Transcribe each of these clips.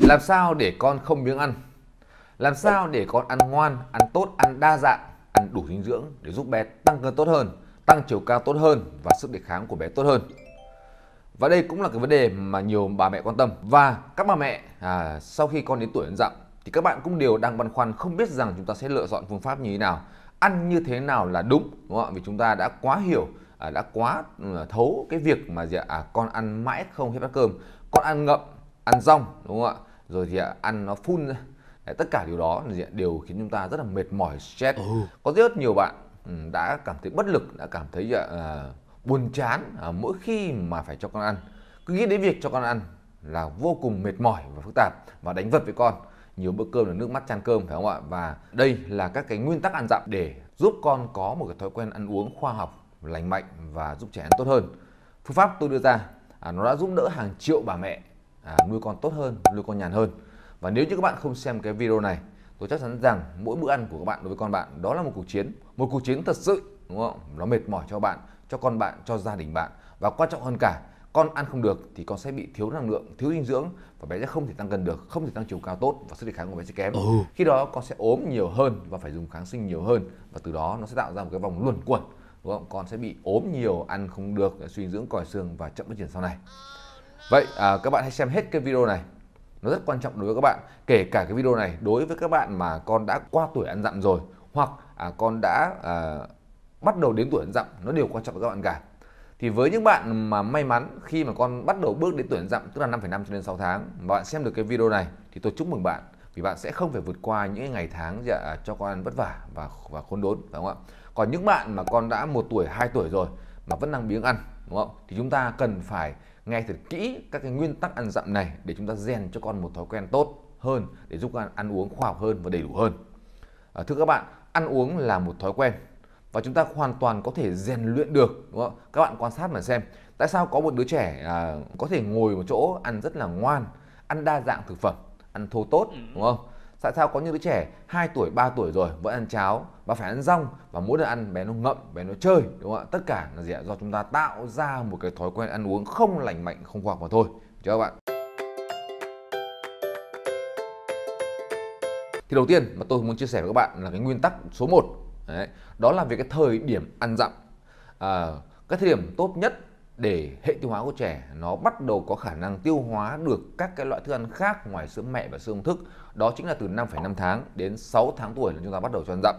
Làm sao để con không biếng ăn? Làm sao để con ăn ngoan, ăn tốt, ăn đa dạng, ăn đủ dinh dưỡng để giúp bé tăng cân tốt hơn, tăng chiều cao tốt hơn và sức đề kháng của bé tốt hơn? Và đây cũng là cái vấn đề mà nhiều bà mẹ quan tâm. Và các bà mẹ à, sau khi con đến tuổi ăn dặm thì các bạn cũng đều đang băn khoăn không biết rằng chúng ta sẽ lựa chọn phương pháp như thế nào, ăn như thế nào là đúng, đúng không ạ? Vì chúng ta đã quá hiểu à, đã quá ừ, thấu cái việc mà dạ, à, con ăn mãi không hết bát cơm, con ăn ngậm ăn rong đúng không ạ rồi thì à, ăn nó phun ra Đấy, tất cả điều đó đều khiến chúng ta rất là mệt mỏi stress ừ. có rất nhiều bạn ừ, đã cảm thấy bất lực đã cảm thấy uh, buồn chán uh, mỗi khi mà phải cho con ăn cứ nghĩ đến việc cho con ăn là vô cùng mệt mỏi và phức tạp và đánh vật với con nhiều bữa cơm là nước mắt chan cơm phải không ạ và đây là các cái nguyên tắc ăn dặm để giúp con có một cái thói quen ăn uống khoa học lành mạnh và giúp trẻ ăn tốt hơn phương pháp tôi đưa ra à, nó đã giúp đỡ hàng triệu bà mẹ à, nuôi con tốt hơn nuôi con nhàn hơn và nếu như các bạn không xem cái video này tôi chắc chắn rằng mỗi bữa ăn của các bạn đối với con bạn đó là một cuộc chiến một cuộc chiến thật sự đúng không nó mệt mỏi cho bạn cho con bạn cho gia đình bạn và quan trọng hơn cả con ăn không được thì con sẽ bị thiếu năng lượng thiếu dinh dưỡng và bé sẽ không thể tăng cân được không thể tăng chiều cao tốt và sức đề kháng của bé sẽ kém ừ. khi đó con sẽ ốm nhiều hơn và phải dùng kháng sinh nhiều hơn và từ đó nó sẽ tạo ra một cái vòng luẩn quẩn đúng không con sẽ bị ốm nhiều ăn không được suy dưỡng còi xương và chậm phát triển sau này Vậy à, các bạn hãy xem hết cái video này nó rất quan trọng đối với các bạn kể cả cái video này đối với các bạn mà con đã qua tuổi ăn dặm rồi hoặc à, con đã à, bắt đầu đến tuổi ăn dặm nó đều quan trọng với các bạn cả thì với những bạn mà may mắn khi mà con bắt đầu bước đến tuổi ăn dặm tức là 5,5 cho đến 6 tháng mà bạn xem được cái video này thì tôi chúc mừng bạn vì bạn sẽ không phải vượt qua những ngày tháng dạ, cho con vất vả và và khốn đốn phải không ạ còn những bạn mà con đã một tuổi hai tuổi rồi mà vẫn đang biếng ăn đúng không thì chúng ta cần phải nghe thật kỹ các cái nguyên tắc ăn dặm này để chúng ta rèn cho con một thói quen tốt hơn để giúp con ăn uống khoa học hơn và đầy đủ hơn. À, thưa các bạn, ăn uống là một thói quen và chúng ta hoàn toàn có thể rèn luyện được đúng không? Các bạn quan sát mà xem, tại sao có một đứa trẻ à, có thể ngồi một chỗ ăn rất là ngoan, ăn đa dạng thực phẩm, ăn thô tốt ừ. đúng không? tại sao có những đứa trẻ 2 tuổi 3 tuổi rồi vẫn ăn cháo và phải ăn rong và mỗi lần ăn bé nó ngậm bé nó chơi đúng không ạ tất cả là gì ạ do chúng ta tạo ra một cái thói quen ăn uống không lành mạnh không khoa học mà thôi chào các bạn thì đầu tiên mà tôi muốn chia sẻ với các bạn là cái nguyên tắc số 1 Đấy, đó là về cái thời điểm ăn dặm à, cái thời điểm tốt nhất để hệ tiêu hóa của trẻ nó bắt đầu có khả năng tiêu hóa được các cái loại thức ăn khác ngoài sữa mẹ và sữa công thức đó chính là từ 5,5 tháng đến 6 tháng tuổi là chúng ta bắt đầu cho ăn dặm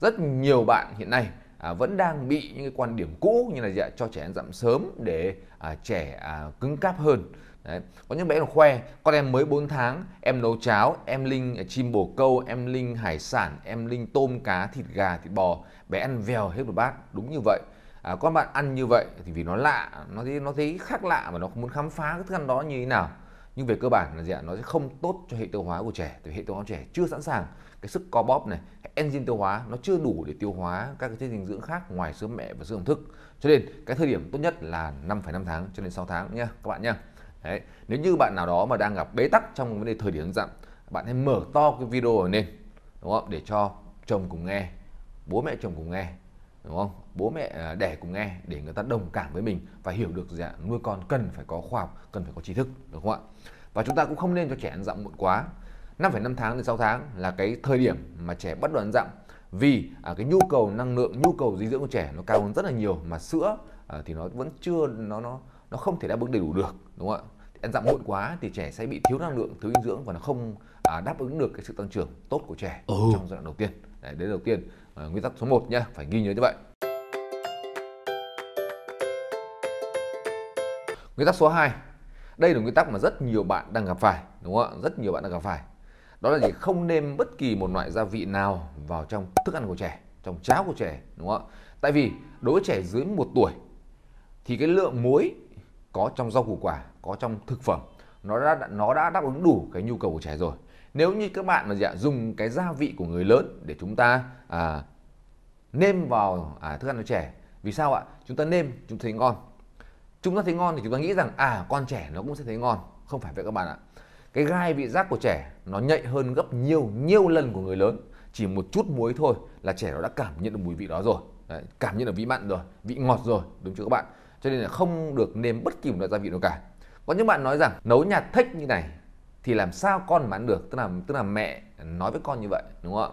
rất nhiều bạn hiện nay à, vẫn đang bị những cái quan điểm cũ như là dạ, cho trẻ ăn dặm sớm để à, trẻ à, cứng cáp hơn Đấy. Có những bé còn khoe, con em mới 4 tháng, em nấu cháo, em linh à, chim bồ câu, em linh hải sản, em linh tôm cá, thịt gà, thịt bò, bé ăn vèo hết một bát, đúng như vậy à, các bạn ăn như vậy thì vì nó lạ nó thấy nó thấy khác lạ và nó không muốn khám phá cái thức ăn đó như thế nào nhưng về cơ bản là gì ạ nó sẽ không tốt cho hệ tiêu hóa của trẻ thì hệ tiêu hóa trẻ chưa sẵn sàng cái sức co bóp này enzyme tiêu hóa nó chưa đủ để tiêu hóa các cái chất dinh dưỡng khác ngoài sữa mẹ và sữa ẩm thức cho nên cái thời điểm tốt nhất là 5,5 tháng cho đến 6 tháng nha các bạn nha. Đấy. nếu như bạn nào đó mà đang gặp bế tắc trong vấn đề thời điểm dặm bạn hãy mở to cái video này lên đúng không để cho chồng cùng nghe bố mẹ chồng cùng nghe đúng không bố mẹ à, đẻ cùng nghe để người ta đồng cảm với mình và hiểu được dạ, nuôi con cần phải có khoa học cần phải có trí thức đúng không ạ và chúng ta cũng không nên cho trẻ ăn dặm muộn quá 5,5 tháng đến 6 tháng là cái thời điểm mà trẻ bắt đầu ăn dặm vì à, cái nhu cầu năng lượng nhu cầu dinh dưỡng của trẻ nó cao hơn rất là nhiều mà sữa à, thì nó vẫn chưa nó nó nó không thể đáp ứng đầy đủ được đúng không ạ thì ăn dặm muộn quá thì trẻ sẽ bị thiếu năng lượng thiếu dinh dưỡng và nó không à, đáp ứng được cái sự tăng trưởng tốt của trẻ ừ. trong giai đoạn đầu tiên đấy, đấy đầu tiên Ờ, nguyên tắc số 1 nha phải ghi nhớ như vậy nguyên tắc số 2 đây là nguyên tắc mà rất nhiều bạn đang gặp phải đúng không ạ rất nhiều bạn đang gặp phải đó là gì không nêm bất kỳ một loại gia vị nào vào trong thức ăn của trẻ trong cháo của trẻ đúng không ạ tại vì đối với trẻ dưới một tuổi thì cái lượng muối có trong rau củ quả có trong thực phẩm nó đã nó đã đáp ứng đủ cái nhu cầu của trẻ rồi nếu như các bạn mà dạ, dùng cái gia vị của người lớn để chúng ta à, nêm vào à, thức ăn cho trẻ vì sao ạ chúng ta nêm chúng thấy ngon chúng ta thấy ngon thì chúng ta nghĩ rằng à con trẻ nó cũng sẽ thấy ngon không phải vậy các bạn ạ cái gai vị giác của trẻ nó nhạy hơn gấp nhiều nhiều lần của người lớn chỉ một chút muối thôi là trẻ nó đã cảm nhận được mùi vị đó rồi Đấy, cảm nhận được vị mặn rồi vị ngọt rồi đúng chưa các bạn cho nên là không được nêm bất kỳ một loại gia vị nào cả có những bạn nói rằng nấu nhà thách như này thì làm sao con mà ăn được tức là tức là mẹ nói với con như vậy đúng không ạ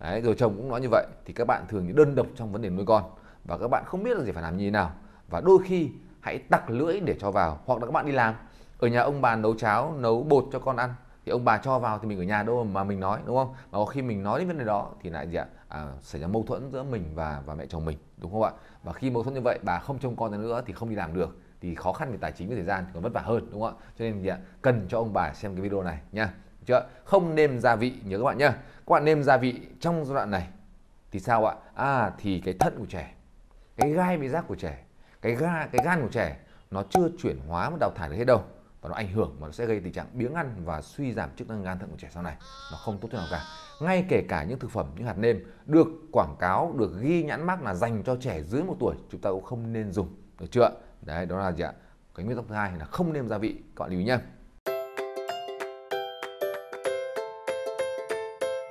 Đấy, rồi chồng cũng nói như vậy thì các bạn thường đơn độc trong vấn đề nuôi con và các bạn không biết là gì phải làm như thế nào và đôi khi hãy tặc lưỡi để cho vào hoặc là các bạn đi làm ở nhà ông bà nấu cháo nấu bột cho con ăn thì ông bà cho vào thì mình ở nhà đâu mà mình nói đúng không mà có khi mình nói đến vấn đề đó thì lại gì ạ à, xảy ra mâu thuẫn giữa mình và và mẹ chồng mình đúng không ạ và khi mâu thuẫn như vậy bà không trông con nữa thì không đi làm được thì khó khăn về tài chính và thời gian còn vất vả hơn đúng không ạ cho nên gì ạ cần cho ông bà xem cái video này nha chưa không nêm gia vị nhớ các bạn nhé các bạn nêm gia vị trong giai đoạn này thì sao ạ à thì cái thận của trẻ cái gai vị giác của trẻ cái ga cái gan của trẻ nó chưa chuyển hóa và đào thải được hết đâu và nó ảnh hưởng mà nó sẽ gây tình trạng biếng ăn và suy giảm chức năng gan thận của trẻ sau này nó không tốt cho nào cả ngay kể cả những thực phẩm những hạt nêm được quảng cáo được ghi nhãn mác là dành cho trẻ dưới một tuổi chúng ta cũng không nên dùng được chưa đấy đó là gì ạ cái nguyên tắc thứ hai là không nêm gia vị các bạn lưu ý nhé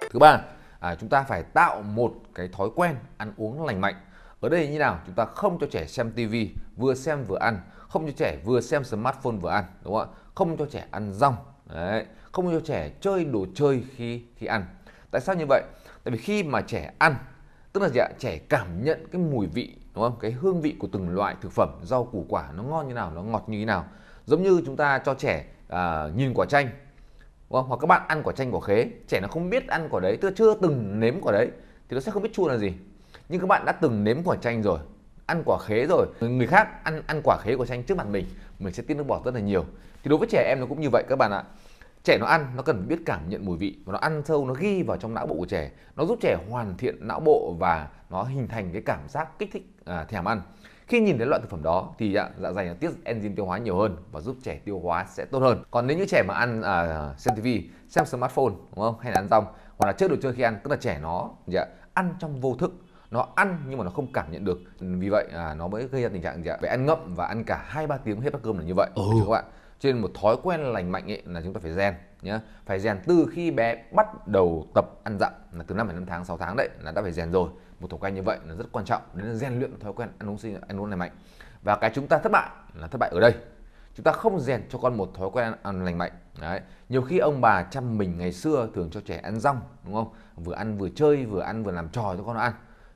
thứ ba à, chúng ta phải tạo một cái thói quen ăn uống lành mạnh ở đây như nào chúng ta không cho trẻ xem tivi vừa xem vừa ăn không cho trẻ vừa xem smartphone vừa ăn đúng không ạ không cho trẻ ăn rong đấy không cho trẻ chơi đồ chơi khi khi ăn tại sao như vậy tại vì khi mà trẻ ăn tức là gì ạ trẻ cảm nhận cái mùi vị đúng không cái hương vị của từng loại thực phẩm rau củ quả nó ngon như nào nó ngọt như thế nào giống như chúng ta cho trẻ à, nhìn quả chanh Đúng không? hoặc các bạn ăn quả chanh quả khế trẻ nó không biết ăn quả đấy tức chưa từng nếm quả đấy thì nó sẽ không biết chua là gì nhưng các bạn đã từng nếm quả chanh rồi ăn quả khế rồi người khác ăn ăn quả khế quả chanh trước mặt mình mình sẽ tiết nước bọt rất là nhiều thì đối với trẻ em nó cũng như vậy các bạn ạ trẻ nó ăn nó cần phải biết cảm nhận mùi vị và nó ăn sâu nó ghi vào trong não bộ của trẻ nó giúp trẻ hoàn thiện não bộ và nó hình thành cái cảm giác kích thích à, thèm ăn khi nhìn thấy loại thực phẩm đó thì dạ, dạ dày tiết enzyme tiêu hóa nhiều hơn và giúp trẻ tiêu hóa sẽ tốt hơn còn nếu như trẻ mà ăn à, xem tv xem smartphone đúng không hay là ăn rong hoặc là trước đồ chơi khi ăn tức là trẻ nó dạ, ăn trong vô thức nó ăn nhưng mà nó không cảm nhận được vì vậy à, nó mới gây ra tình trạng gì ạ phải ăn ngậm và ăn cả hai ba tiếng hết bát cơm là như vậy ừ. các bạn cho nên một thói quen lành mạnh ấy là chúng ta phải rèn nhé phải rèn từ khi bé bắt đầu tập ăn dặm là từ năm đến năm tháng 6 tháng đấy là đã phải rèn rồi một thói quen như vậy là rất quan trọng đến rèn luyện thói quen ăn uống sinh ăn uống lành mạnh và cái chúng ta thất bại là thất bại ở đây chúng ta không rèn cho con một thói quen ăn lành mạnh đấy nhiều khi ông bà chăm mình ngày xưa thường cho trẻ ăn rong đúng không vừa ăn vừa chơi vừa ăn vừa làm trò cho con nó ăn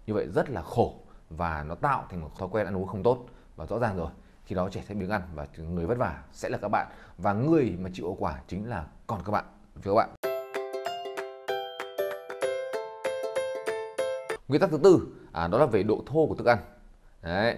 như vậy rất là khổ và nó tạo thành một thói quen ăn uống không tốt và rõ ràng rồi khi đó trẻ sẽ biếng ăn và người vất vả sẽ là các bạn và người mà chịu hậu quả chính là con các bạn các bạn nguyên tắc thứ tư à, đó là về độ thô của thức ăn đấy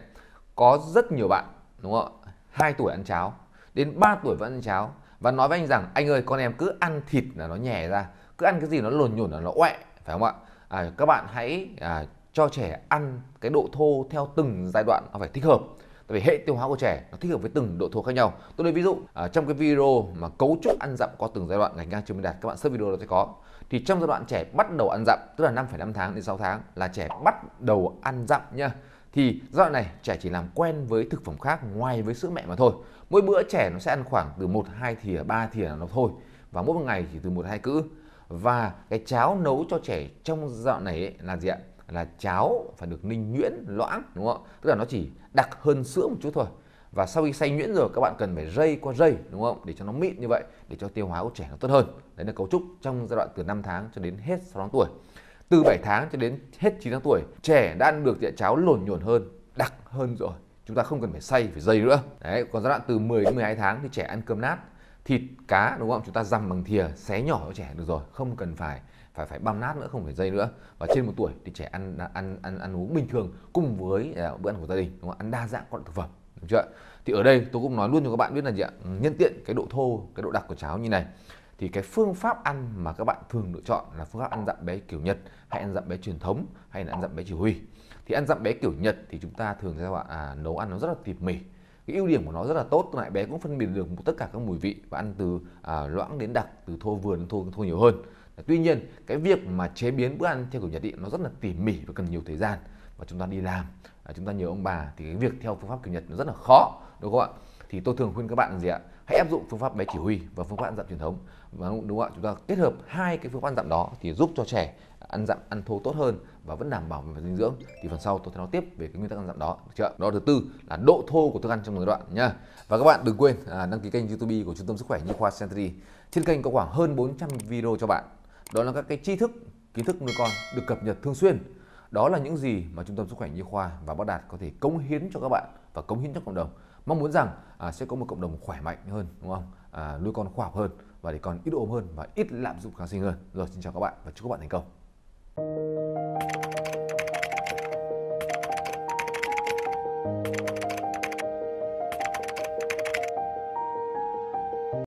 có rất nhiều bạn đúng không ạ hai tuổi ăn cháo đến 3 tuổi vẫn ăn cháo và nói với anh rằng anh ơi con em cứ ăn thịt là nó nhè ra cứ ăn cái gì nó lồn nhồn là nó oẹ phải không ạ à, các bạn hãy à, cho trẻ ăn cái độ thô theo từng giai đoạn phải thích hợp tại vì hệ tiêu hóa của trẻ nó thích hợp với từng độ tuổi khác nhau tôi lấy ví dụ à, trong cái video mà cấu trúc ăn dặm có từng giai đoạn ngành ngang chưa minh đạt các bạn search video đó sẽ có thì trong giai đoạn trẻ bắt đầu ăn dặm tức là năm năm tháng đến 6 tháng là trẻ bắt đầu ăn dặm nha thì giai đoạn này trẻ chỉ làm quen với thực phẩm khác ngoài với sữa mẹ mà thôi mỗi bữa trẻ nó sẽ ăn khoảng từ một hai thìa ba thìa là nó thôi và mỗi một ngày chỉ từ một hai cữ và cái cháo nấu cho trẻ trong giai đoạn này ấy là gì ạ là cháo phải được ninh nhuyễn loãng đúng không ạ tức là nó chỉ đặc hơn sữa một chút thôi và sau khi xay nhuyễn rồi các bạn cần phải rây qua rây đúng không để cho nó mịn như vậy để cho tiêu hóa của trẻ nó tốt hơn đấy là cấu trúc trong giai đoạn từ 5 tháng cho đến hết 6 tháng tuổi từ 7 tháng cho đến hết 9 tháng tuổi trẻ đã ăn được dạ cháo lổn nhổn hơn đặc hơn rồi chúng ta không cần phải xay phải dây nữa đấy còn giai đoạn từ 10 đến 12 tháng thì trẻ ăn cơm nát thịt cá đúng không chúng ta dằm bằng thìa xé nhỏ cho trẻ được rồi không cần phải phải phải băm nát nữa không phải dây nữa và trên một tuổi thì trẻ ăn ăn ăn ăn uống bình thường cùng với à, bữa ăn của gia đình đúng không? ăn đa dạng các loại thực phẩm đúng chưa thì ở đây tôi cũng nói luôn cho các bạn biết là gì ạ nhân tiện cái độ thô cái độ đặc của cháo như này thì cái phương pháp ăn mà các bạn thường lựa chọn là phương pháp ăn dặm bé kiểu Nhật hay ăn dặm bé truyền thống hay là ăn dặm bé chỉ huy thì ăn dặm bé kiểu Nhật thì chúng ta thường các bạn à, nấu ăn nó rất là tỉ mỉ cái ưu điểm của nó rất là tốt lại bé cũng phân biệt được tất cả các mùi vị và ăn từ à, loãng đến đặc từ thô vừa đến thô thô nhiều hơn tuy nhiên cái việc mà chế biến bữa ăn theo kiểu nhật ý, nó rất là tỉ mỉ và cần nhiều thời gian và chúng ta đi làm à, chúng ta nhờ ông bà thì cái việc theo phương pháp kiểu nhật nó rất là khó đúng không ạ thì tôi thường khuyên các bạn gì ạ hãy áp dụng phương pháp bé chỉ huy và phương pháp ăn dặm truyền thống và đúng không ạ chúng ta kết hợp hai cái phương pháp ăn dặm đó thì giúp cho trẻ ăn dặm ăn thô tốt hơn và vẫn đảm bảo về dinh dưỡng thì phần sau tôi sẽ nói tiếp về cái nguyên tắc ăn dặm đó được chưa đó thứ tư là độ thô của thức ăn trong giai đoạn nha và các bạn đừng quên à, đăng ký kênh youtube của trung tâm sức khỏe nhi khoa century trên kênh có khoảng hơn 400 video cho bạn đó là các cái tri thức kiến thức nuôi con được cập nhật thường xuyên đó là những gì mà Trung tâm Sức khỏe Nhi Khoa và Bác Đạt có thể cống hiến cho các bạn và cống hiến cho cộng đồng. Mong muốn rằng à, sẽ có một cộng đồng khỏe mạnh hơn, đúng không? À, nuôi con khoa học hơn và để con ít ốm hơn và ít lạm dụng kháng sinh hơn. Rồi, xin chào các bạn và chúc các bạn thành công.